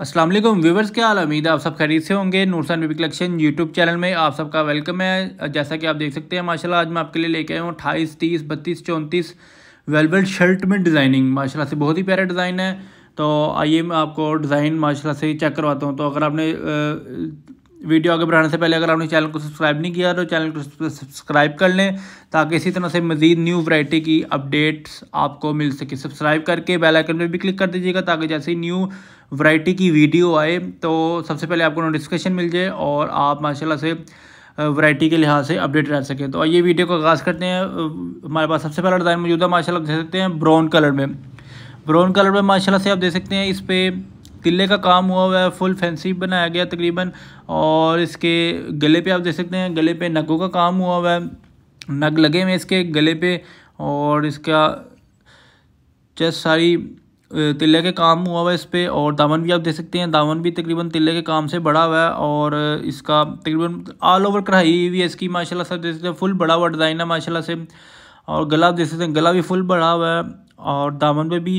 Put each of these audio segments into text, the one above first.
Aslam viewers क्या हाल उम्मीद है आप सब खरीद से होंगे Noorsan baby collection YouTube channel में आप सबका वेलकम है जैसा कि आप देख सकते हैं माशाल्लाह आज मैं आपके लिए लेके आया हूँ अट्ठाईस तीस बत्तीस चौंतीस वेलवेट शर्ट में डिज़ाइनिंग माशाल्लाह से बहुत ही प्यारा डिज़ाइन है तो आइए मैं आपको डिज़ाइन माशाल्लाह से चेक करवाता हूँ तो अगर आपने वीडियो आगे बढ़ाने से पहले अगर आपने चैनल को सब्सक्राइब नहीं किया तो चैनल को सब्सक्राइब कर लें ताकि इसी तरह से मजीद न्यू वैरायटी की अपडेट्स आपको मिल सके सब्सक्राइब करके बेल आइकन पर भी क्लिक कर दीजिएगा ताकि जैसे ही न्यू वैरायटी की वीडियो आए तो सबसे पहले आपको नोटिफिकेशन मिल जाए और आप माशाल्लाह से वैरायटी के लिहाज से अपडेट रह सकें तो आइए वीडियो को आगाज़ करते हैं हमारे पास सबसे पहला डिज़ाइन मौजूद है माशाल्लाह देख सकते हैं ब्राउन कलर में ब्राउन कलर में माशाल्लाह से आप देख सकते हैं इस पर तिल्ले का काम हुआ हुआ है फुल फैंसी बनाया गया तकरीबन और इसके गले पे आप देख सकते हैं गले पे नगों का काम हुआ हुआ है नग लगे हुए इसके गले पे और इसका चेस्ट सारी तिल्ले के काम हुआ हुआ है इस पर और दामन भी आप देख सकते हैं दामन भी तकरीबन तिल्ले के काम से बड़ा हुआ है और इसका तकरीबन ऑल ओवर कढ़ाई हुई है इसकी माशाल्लाह से देख सकते हैं फुल बड़ा हुआ डिज़ाइन है माशाल्लाह से और गला आप देख सकते हैं गला भी फुल बड़ा हुआ है और दामन पे भी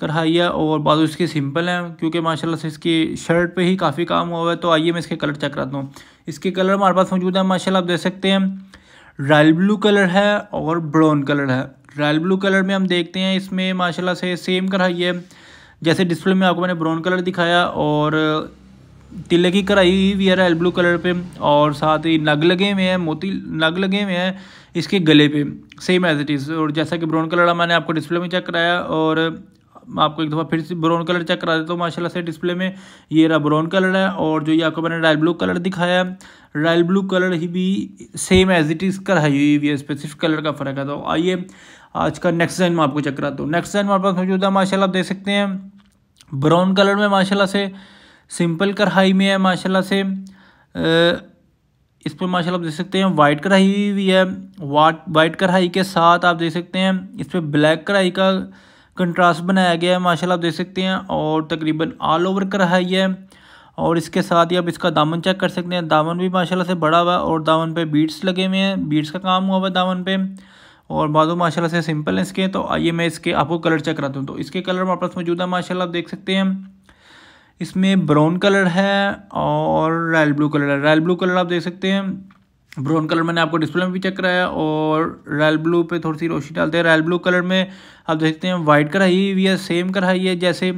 कढ़ाई है और बाजू इसके सिंपल हैं क्योंकि माशाल्लाह से इसकी शर्ट पे ही काफ़ी काम हुआ है तो आइए मैं इसके कलर चेक कराता हूँ इसके कलर हमारे पास मौजूद है माशाल्लाह आप देख सकते हैं रॉयल ब्लू कलर है और ब्राउन कलर है रॉयल ब्लू कलर में हम देखते हैं इसमें माशाला से सेम कढ़ाई है जैसे डिस्प्ले में आपको मैंने ब्राउन कलर दिखाया और तिले की कढ़ाई हुई है रॉयल ब्लू कलर पर और साथ ही नग लगे हुए हैं मोती नग लगे हुए हैं इसके गले पे सेम एज इट इज़ और जैसा कि ब्राउन कलर मैंने आपको डिस्प्ले में चेक कराया और आपको एक दफ़ा फिर से ब्राउन कलर चेक करा देता हूँ माशाल्लाह से डिस्प्ले में ये रहा ब्राउन कलर है और जो ये आपको मैंने डायल ब्लू कलर दिखाया है डायल ब्लू कलर ही भी सेम एज इट इज़ कर है ये स्पेसिफिक कलर का फ़र्क है तो आइए आज का नेक्स्ट डिज़ाइन में आपको चेक कराता हूँ नेक्स्ट डिज़ाइन हमारे पास मौजूद है माशा आप देख सकते हैं ब्राउन कलर में माशाला से सिंपल कढ़ाई में है माशाला से इस पर माशा आप देख सकते हैं वाइट कढ़ाई भी है वाट वाइट कढ़ाई के साथ आप देख सकते हैं इस पर ब्लैक कढ़ाई का कंट्रास्ट बनाया गया है माशाल्लाह आप देख सकते हैं और तकरीबन ऑल ओवर का रहा है और इसके साथ ही आप इसका दामन चेक कर सकते हैं दामन भी माशाल्लाह से बड़ा हुआ और दामन पे बीट्स लगे हुए हैं बीट्स का काम हुआ हुआ दामन पे और बाद माशाल्लाह से सिंपल हैं इसके तो आइए मैं इसके आपको कलर चेक कराता हूँ तो इसके कलर हमारे पास मौजूद है माशाल्लाह आप देख सकते हैं इसमें ब्राउन कलर है और रॉयल ब्लू कलर है रॉयल ब्लू कलर आप देख सकते हैं ब्राउन कलर मैंने आपको डिस्प्ले में भी चेक कराया और रॉयल ब्लू पे थोड़ी सी रोशनी डालते हैं रॉयल ब्लू कलर में आप देखते हैं वाइट कढ़ाई हुई है सेम कढ़ाई है जैसे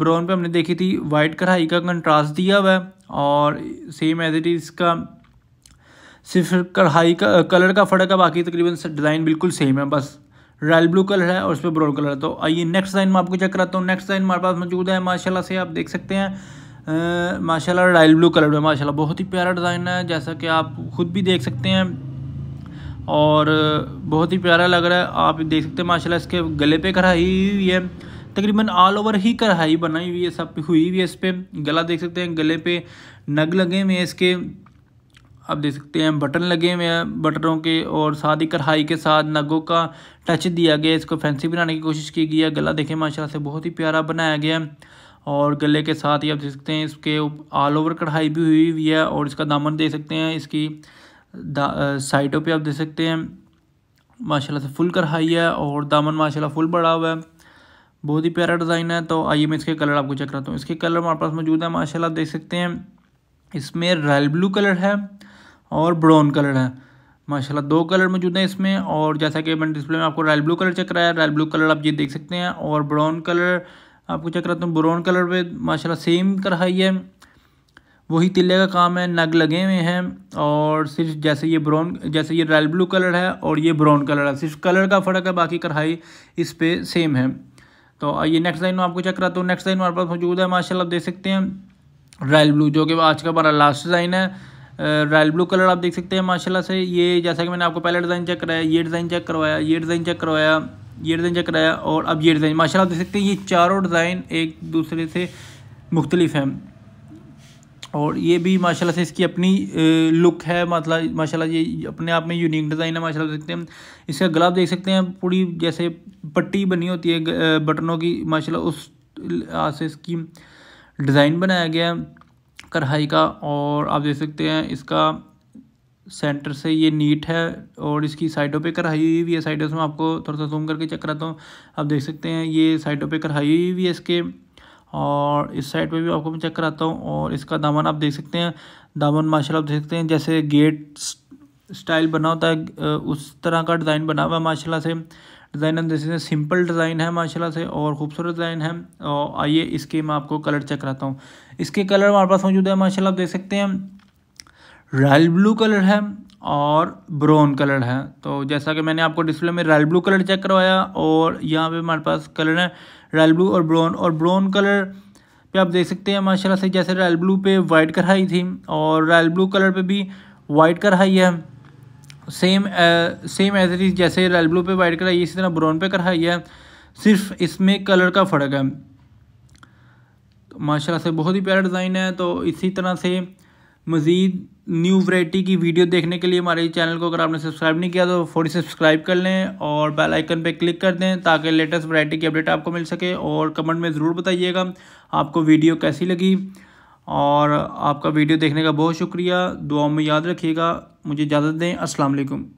ब्राउन पे हमने देखी थी वाइट कढ़ाई का कंट्रास्ट दिया हुआ है और सेम एज इट इज़ इसका सिर्फ कढ़ाई का कलर का फ़र्क है बाकी तकरीबन डिज़ाइन बिल्कुल सेम है बस रॉयल ब्लू कलर है और उस पर ब्राउन कलर है तो आइए नेक्स्ट डिज़ाइन में आपको चेक कराता हूँ नेक्स्ट डिज़ाइन हमारे पास मौजूद है माशाला से आप देख सकते हैं माशाल्लाह रॉयल ब्लू कलर में माशाल्लाह बहुत ही प्यारा डिज़ाइन है जैसा कि आप ख़ुद भी देख सकते हैं और बहुत ही प्यारा लग रहा है आप देख सकते हैं माशाल्लाह इसके गले पे कढ़ाई हुई है तकरीबन ऑल ओवर ही कढ़ाई बनाई हुई है सब हुई हुई है इस पर गला देख सकते हैं गले पे नग लगे हुए हैं इसके आप देख सकते हैं बटन लगे हुए हैं बटनों के और साथ ही कढ़ाई के साथ नगों का टच दिया गया इसको फैंसी बनाने की कोशिश की गई है गला देखें माशाल्लाह से बहुत ही प्यारा बनाया गया है और गले के साथ ही आप देख सकते हैं इसके ऑल ओवर कढ़ाई भी हुई हुई है और इसका दामन देख सकते हैं इसकी साइडों पे आप देख सकते हैं माशाल्लाह से फुल कढ़ाई है और दामन माशाल्लाह फुल बड़ा हुआ है बहुत ही प्यारा डिज़ाइन है तो आइए मैं इसके कलर आपको चेक कराता हूँ इसके कलर हमारे पास मौजूद है माशाल्लाह देख सकते हैं इसमें रॉयल ब्लू कलर है और ब्राउन कलर है माशाल्लाह दो कलर मौजूद हैं इसमें और जैसा कि मैंने डिस्प्ले में आपको रॉयल ब्लू कलर चेक कराया रॉयल ब्लू कलर आप ये देख सकते हैं और ब्राउन कलर आपको चेक कराता हूँ ब्राउन कलर पे माशाल्लाह सेम कढ़ाई है वही तिल्ले का काम है नग लगे हुए हैं और सिर्फ जैसे ये ब्राउन जैसे ये रॉयल ब्लू कलर है और ये ब्राउन कलर है सिर्फ कलर का फ़र्क है बाकी कढ़ाई इस पर सेम है तो ये नेक्स्ट लाइन में आपको चेक कराता हूँ नेक्स्ट लाइन हमारे पास मौजूद है माशाल्लाह आप देख सकते हैं रॉयल ब्लू जो कि आज का हमारा लास्ट डिज़ाइन है रॉयल ब्लू कलर आप देख सकते हैं माशाल्लाह से ये जैसा कि मैंने आपको पहले डिज़ाइन चेक कराया ये डिज़ाइन चेक करवाया ये डिज़ाइन चेक करवाया ये डिज़ाइन चेक कराया और अब ये डिज़ाइन माशा आप देख सकते हैं ये चारों डिज़ाइन एक दूसरे से मुख्तलिफ हैं और ये भी माशाल्लाह से इसकी अपनी लुक है मतलब माशाल्लाह ये अपने आप में यूनिक डिज़ाइन है माशाल्लाह देख सकते हैं इसका गला देख सकते हैं पूरी जैसे पट्टी बनी होती है बटनों की माशा उस हाथ से इसकी डिज़ाइन बनाया गया है का और आप देख सकते हैं इसका सेंटर से ये नीट है और इसकी साइडों पे कढ़ाई हुई भी है साइडों से मैं आपको थोड़ा सा जूम करके चेक कराता हूँ आप देख सकते हैं ये साइडों पे कढ़ाई हुई हुई है इसके और इस साइड पे भी आपको मैं चेक कराता हूँ और इसका दामन आप देख सकते हैं दामन माशाल्लाह आप देख सकते हैं जैसे गेट स्टाइल बना होता है उस तरह का डिज़ाइन बना हुआ है माशाला से डिज़ाइन हम हैं सिंपल डिज़ाइन है माशाला से और खूबसूरत डिज़ाइन है और आइए इसके मैं आपको कलर चेक कराता हूँ इसके कलर हमारे पास मौजूद है माशाला आप देख सकते हैं रॉयल ब्लू कलर है और ब्राउन कलर है तो जैसा कि मैंने आपको डिस्प्ले में रॉयल ब्लू कलर चेक करवाया और यहाँ पे हमारे पास कलर है रॉयल ब्लू और ब्राउन और ब्राउन कलर पे आप देख सकते हैं माशाल्लाह से जैसे रॉयल ब्लू पे वाइट कराई थी और रॉयल ब्लू कलर पे भी वाइट कराई है same same as it is जैसे रॉयल ब्लू पे वाइट कराई इसी तरह ब्राउन पे कराई है सिर्फ इसमें कलर का फ़र्क है तो माशाल्लाह से बहुत ही प्यारा डिज़ाइन है तो इसी तरह से मज़ीद न्यू वरायटी की वीडियो देखने के लिए हमारे चैनल को अगर आपने सब्सक्राइब नहीं किया तो फौरी सब्सक्राइब कर लें और बेल आइकन पर क्लिक कर दें ताकि लेटेस्ट वरायटी की अपडेट आपको मिल सके और कमेंट में ज़रूर बताइएगा आपको वीडियो कैसी लगी और आपका वीडियो देखने का बहुत शुक्रिया दुआ में याद रखिएगा मुझे इजाज़त दें असलकम